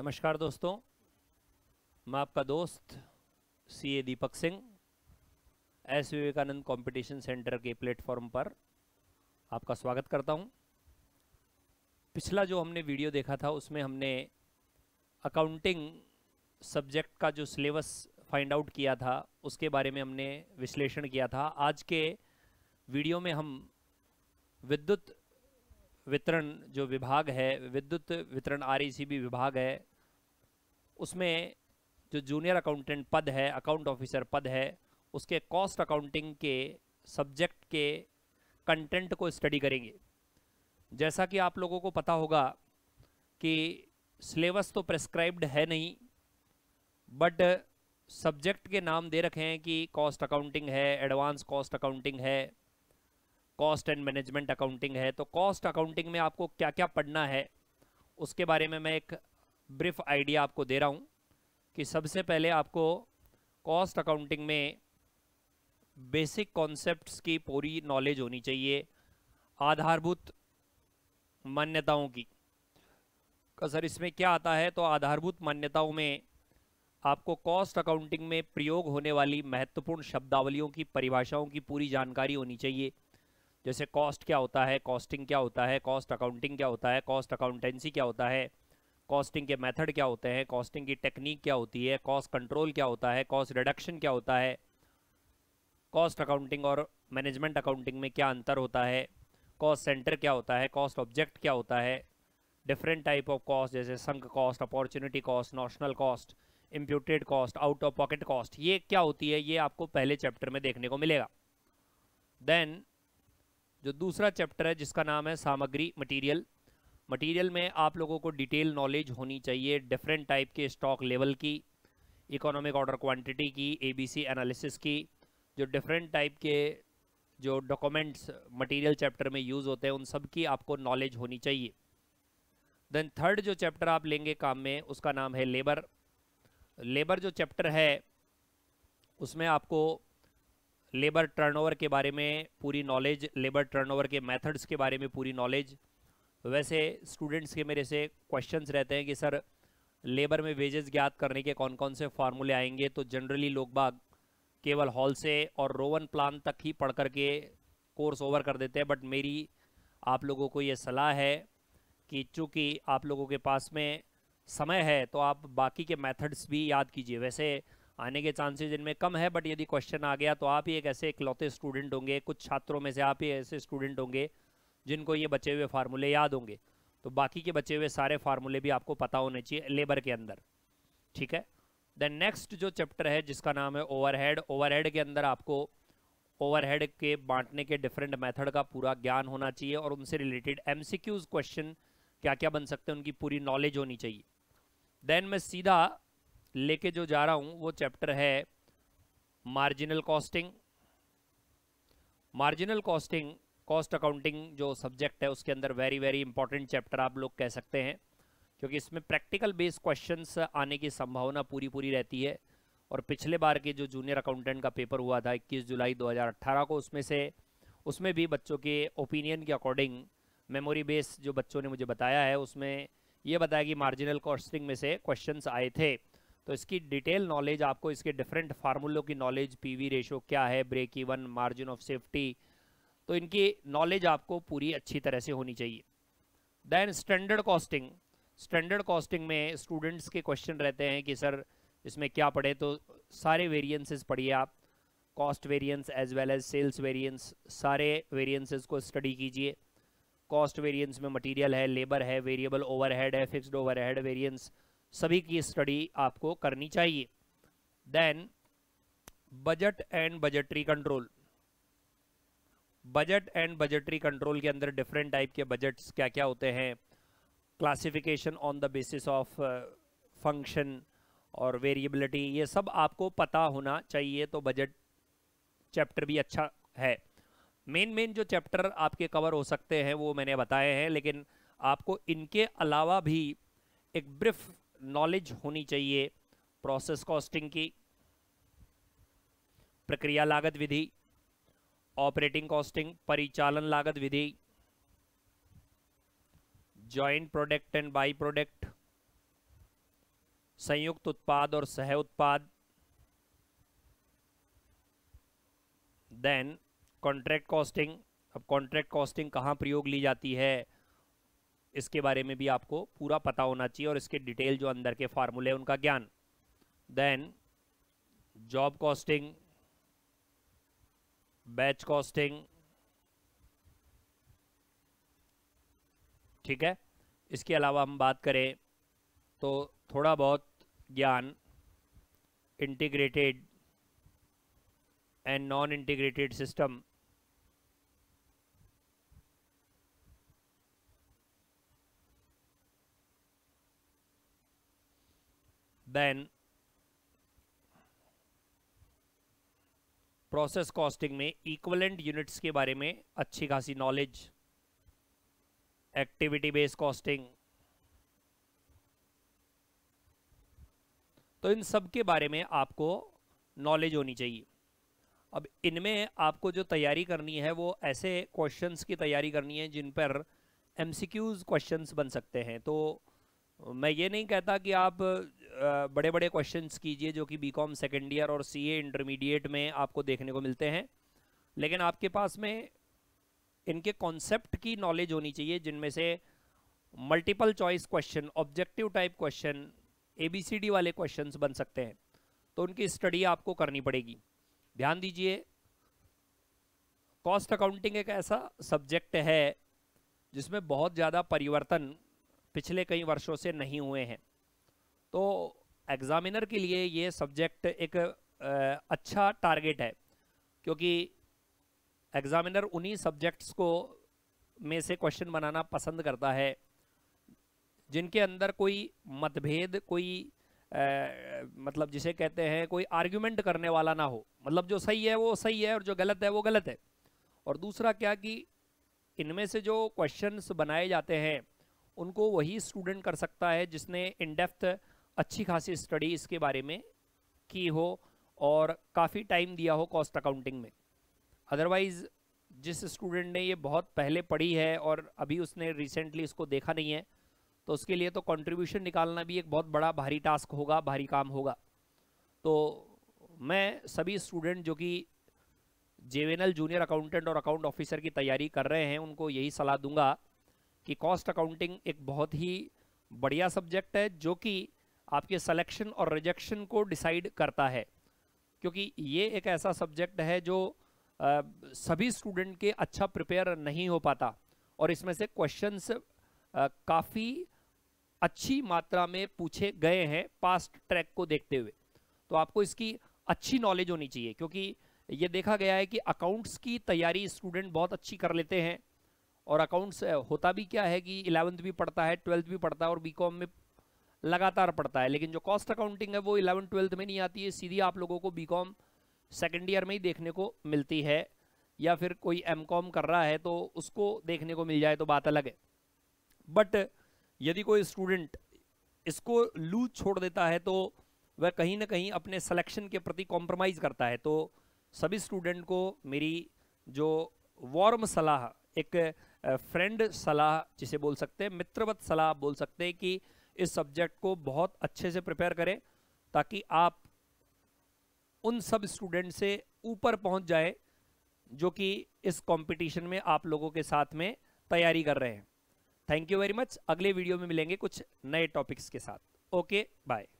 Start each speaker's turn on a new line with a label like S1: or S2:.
S1: नमस्कार दोस्तों मैं आपका दोस्त CA Deepak Singh S Vivekanand competition centre के प्लेटफॉर्म पर आपका स्वागत करता हूं पिछला जो हमने वीडियो देखा था उसमें हमने अकाउंटिंग सब्जेक्ट का जो सिलेबस फाइंड आउट किया था उसके बारे में हमने विश्लेषण किया था आज के वीडियो में हम विद्युत वितरण जो विभाग है विद्युत वितरण आर e विभाग है उसमें जो जूनियर अकाउंटेंट पद है अकाउंट ऑफिसर पद है उसके कॉस्ट अकाउंटिंग के सब्जेक्ट के कंटेंट को स्टडी करेंगे जैसा कि आप लोगों को पता होगा कि सिलेबस तो प्रेस्क्राइब्ड है नहीं बट सब्जेक्ट के नाम दे रखे हैं कि कॉस्ट अकाउंटिंग है एडवांस कॉस्ट अकाउंटिंग है कॉस्ट एंड मैनेजमेंट अकाउंटिंग है तो कॉस्ट अकाउंटिंग में आपको क्या क्या पढ़ना है उसके बारे में मैं एक ब्रीफ आइडिया आपको दे रहा हूँ कि सबसे पहले आपको कॉस्ट अकाउंटिंग में बेसिक कॉन्सेप्ट्स की पूरी नॉलेज होनी चाहिए आधारभूत मान्यताओं की सर इसमें क्या आता है तो आधारभूत मान्यताओं में आपको कॉस्ट अकाउंटिंग में प्रयोग होने वाली महत्वपूर्ण शब्दावलियों की परिभाषाओं की पूरी जानकारी होनी चाहिए जैसे कॉस्ट क्या होता है कॉस्टिंग क्या होता है कॉस्ट अकाउंटिंग क्या होता है कॉस्ट अकाउंटेंसी क्या होता है कॉस्टिंग के मेथड क्या होते हैं कॉस्टिंग की टेक्निक क्या होती है कॉस्ट कंट्रोल क्या होता है कॉस्ट रिडक्शन क्या होता है कॉस्ट अकाउंटिंग और मैनेजमेंट अकाउंटिंग में क्या अंतर होता है कॉस्ट सेंटर क्या होता है कॉस्ट ऑब्जेक्ट क्या होता है डिफरेंट टाइप ऑफ कॉस्ट जैसे sunk cost opportunity cost notional cost imputed cost out of pocket cost ये क्या होती है ये आपको पहले चैप्टर में देखने को मिलेगा देन जो दूसरा चैप्टर है जिसका नाम है सामग्री मटेरियल मटेरियल में आप लोगों को डिटेल नॉलेज होनी चाहिए डिफरेंट टाइप के स्टॉक लेवल की इकोनॉमिक ऑर्डर क्वांटिटी की एबीसी एनालिसिस की जो डिफरेंट टाइप के जो डॉक्यूमेंट्स मटेरियल चैप्टर में यूज़ होते हैं उन सब की आपको नॉलेज होनी चाहिए देन थर्ड जो चैप्टर आप लेंगे काम में उसका नाम है लेबर लेबर जो चैप्टर है उसमें आपको लेबर टर्नओवर के बारे में पूरी नॉलेज लेबर टर्नओवर के मेथड्स के बारे में पूरी नॉलेज वैसे स्टूडेंट्स के मेरे से क्वेश्चंस रहते हैं कि सर लेबर में वेजेस ज्ञात करने के कौन कौन से फार्मूले आएंगे तो जनरली लोग बाग केवल हॉल से और रोवन प्लान तक ही पढ़ करके कोर्स ओवर कर देते हैं बट मेरी आप लोगों को ये सलाह है कि चूँकि आप लोगों के पास में समय है तो आप बाकी के मेथड्स भी याद कीजिए वैसे आने के चांसेज इनमें कम है बट यदि क्वेश्चन आ गया तो आप ही एक ऐसे इकलौते स्टूडेंट होंगे कुछ छात्रों में से आप ही ऐसे स्टूडेंट होंगे जिनको ये बचे हुए फार्मूले याद होंगे तो बाकी के बचे हुए सारे फार्मूले भी आपको पता होने चाहिए लेबर के अंदर ठीक है देन नेक्स्ट जो चैप्टर है जिसका नाम है ओवरहेड ओवरहेड के अंदर आपको ओवरहेड के बांटने के डिफरेंट मेथड का पूरा ज्ञान होना चाहिए और उनसे रिलेटेड एमसीक्यूज क्वेश्चन क्या क्या बन सकते हैं उनकी पूरी नॉलेज होनी चाहिए देन मैं सीधा लेके जो जा रहा हूँ वो चैप्टर है marginal costing marginal costing cost accounting जो सब्जेक्ट है उसके अंदर वेरी वेरी इंपॉर्टेंट चैप्टर आप लोग कह सकते हैं क्योंकि इसमें प्रैक्टिकल बेस्ड क्वेश्चंस आने की संभावना पूरी पूरी रहती है और पिछले बार के जो जूनियर अकाउंटेंट का पेपर हुआ था 21 जुलाई 2018 को उसमें से उसमें भी बच्चों के ओपिनियन के अकॉर्डिंग मेमोरी बेस जो बच्चों ने मुझे बताया है उसमें यह बताया कि मार्जिनल कॉस्टिंग में से क्वेश्चन आए थे तो इसकी डिटेल नॉलेज आपको इसके डिफरेंट फार्मूलों की नॉलेज पीवी रेशो क्या है break even margin of safety तो इनकी नॉलेज आपको पूरी अच्छी तरह से होनी चाहिए then standard costing standard costing में स्टूडेंट्स के क्वेश्चन रहते हैं कि सर इसमें क्या पढ़े तो सारे वेरिएंसेस पढ़िए आप cost variance as well as sales variance सारे वेरियंसेज को स्टडी कीजिए कॉस्ट वेरियंस में मटीरियल है लेबर है वेरिएबल ओवरहेड है ओवर ओवरहेड वेरियंस सभी की स्टडी आपको करनी चाहिए then budget and budgetary control budget and budgetary control के अंदर डिफरेंट टाइप के बजट्स क्या क्या होते हैं classification on the basis of function और वेरिएबिलिटी ये सब आपको पता होना चाहिए तो बजट चैप्टर भी अच्छा है मेन मेन जो चैप्टर आपके कवर हो सकते हैं वो मैंने बताए हैं लेकिन आपको इनके अलावा भी एक ब्रीफ नॉलेज होनी चाहिए प्रोसेस कॉस्टिंग की प्रक्रिया लागत विधि ऑपरेटिंग कॉस्टिंग परिचालन लागत विधि joint product and by product संयुक्त उत्पाद और सह उत्पाद देन कॉन्ट्रैक्ट कॉस्टिंग अब कॉन्ट्रैक्ट कॉस्टिंग कहाँ प्रयोग ली जाती है इसके बारे में भी आपको पूरा पता होना चाहिए और इसके डिटेल जो अंदर के फार्मूले हैं उनका ज्ञान then job costing batch costing ठीक है इसके अलावा हम बात करें तो थोड़ा बहुत ज्ञान integrated and non integrated system then process costing में इक्वलेंट यूनिट्स के बारे में अच्छी खासी नॉलेज एक्टिविटी बेस्ड कॉस्टिंग तो इन सब के बारे में आपको नॉलेज होनी चाहिए अब इनमें आपको जो तैयारी करनी है वो ऐसे क्वेश्चंस की तैयारी करनी है जिन पर एमसीक्यूज क्वेश्चंस बन सकते हैं तो मैं ये नहीं कहता कि आप बड़े बड़े क्वेश्चन कीजिए जो कि बी कॉम सेकेंड ईयर और सी ए इंटरमीडिएट में आपको देखने को मिलते हैं लेकिन आपके पास में इनके कॉन्सेप्ट की नॉलेज होनी चाहिए जिनमें से multiple choice question objective type question D वाले क्वेश्चन बन सकते हैं तो उनकी स्टडी आपको करनी पड़ेगी ध्यान दीजिए कॉस्ट अकाउंटिंग एक ऐसा सब्जेक्ट है जिसमें बहुत ज़्यादा परिवर्तन पिछले कई वर्षों से नहीं हुए हैं तो एग्ज़ामिनर के लिए ये सब्जेक्ट एक अच्छा टारगेट है क्योंकि एग्ज़ामिनर उन्हीं सब्जेक्ट्स को में से क्वेश्चन बनाना पसंद करता है जिनके अंदर कोई मतभेद कोई आ, मतलब जिसे कहते हैं कोई आर्ग्यूमेंट करने वाला ना हो मतलब जो सही है वो सही है और जो गलत है वो गलत है और दूसरा क्या कि इनमें से जो क्वेश्चंस बनाए जाते हैं उनको वही स्टूडेंट कर सकता है जिसने इन अच्छी खासी स्टडी इसके बारे में की हो और काफ़ी टाइम दिया हो कॉस्ट अकाउंटिंग में अदरवाइज़ जिस स्टूडेंट ने ये बहुत पहले पढ़ी है और अभी उसने रिसेंटली इसको देखा नहीं है तो उसके लिए तो कंट्रीब्यूशन निकालना भी एक बहुत बड़ा भारी टास्क होगा भारी काम होगा तो मैं सभी स्टूडेंट जो कि जेवेनल जूनियर अकाउंटेंट और अकाउंट ऑफिसर की तैयारी कर रहे हैं उनको यही सलाह दूंगा कि कॉस्ट अकाउंटिंग एक बहुत ही बढ़िया सब्जेक्ट है जो कि आपके सिलेक्शन और रिजेक्शन को डिसाइड करता है क्योंकि ये एक ऐसा सब्जेक्ट है जो आ, सभी स्टूडेंट के अच्छा प्रिपेयर नहीं हो पाता और इसमें से क्वेश्चंस काफ़ी अच्छी मात्रा में पूछे गए हैं पास्ट ट्रैक को देखते हुए तो आपको इसकी अच्छी नॉलेज होनी चाहिए क्योंकि ये देखा गया है कि अकाउंट्स की तैयारी स्टूडेंट बहुत अच्छी कर लेते हैं और अकाउंट्स होता भी क्या है कि इलेवंथ भी पढ़ता है ट्वेल्थ भी पढ़ता है और बी में लगातार पड़ता है लेकिन जो कॉस्ट अकाउंटिंग है वो इलेवन ट्वेल्थ में नहीं आती है सीधी आप लोगों को बी कॉम सेकेंड ईयर में ही देखने को मिलती है या फिर कोई एम कॉम कर रहा है तो उसको देखने को मिल जाए तो बात अलग है बट यदि कोई स्टूडेंट इसको लूज छोड़ देता है तो वह कहीं ना कहीं अपने सिलेक्शन के प्रति कॉम्प्रोमाइज़ करता है तो सभी स्टूडेंट को मेरी जो वार्म सलाह एक फ्रेंड सलाह जिसे बोल सकते हैं मित्रवत सलाह बोल सकते हैं कि इस सब्जेक्ट को बहुत अच्छे से प्रिपेयर करें ताकि आप उन सब स्टूडेंट से ऊपर पहुंच जाए जो कि इस कंपटीशन में आप लोगों के साथ में तैयारी कर रहे हैं थैंक यू वेरी मच अगले वीडियो में मिलेंगे कुछ नए टॉपिक्स के साथ ओके बाय